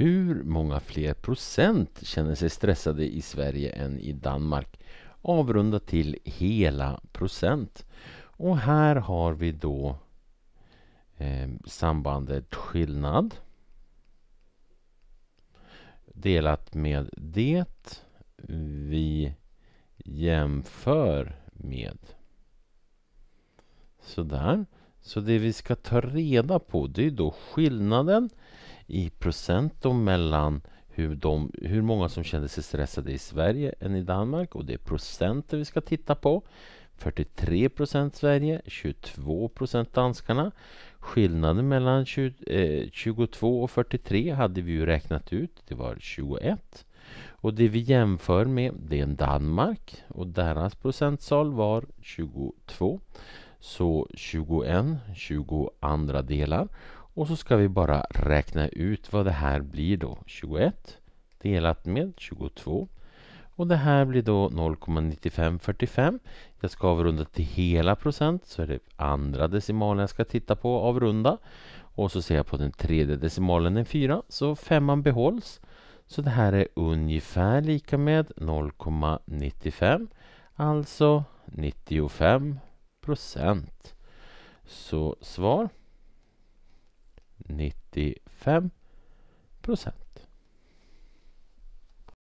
Hur många fler procent känner sig stressade i Sverige än i Danmark? Avrunda till hela procent. Och här har vi då eh, sambandet skillnad delat med det vi jämför med. Sådär. Så det vi ska ta reda på det är då skillnaden i procent då mellan hur, de, hur många som kände sig stressade i Sverige än i Danmark och det är procenten vi ska titta på. 43 procent Sverige, 22 procent danskarna. Skillnaden mellan 20, eh, 22 och 43 hade vi ju räknat ut, det var 21. Och det vi jämför med, det är Danmark och deras procentsal var 22. Så 21, 22 delar. Och så ska vi bara räkna ut vad det här blir då. 21 delat med 22. Och det här blir då 0,9545. Jag ska avrunda till hela procent, så är det andra decimalen jag ska titta på och avrunda. Och så ser jag på den tredje decimalen en 4, så femman behålls. Så det här är ungefär lika med 0,95, alltså 95 procent. Så svar 95 procent.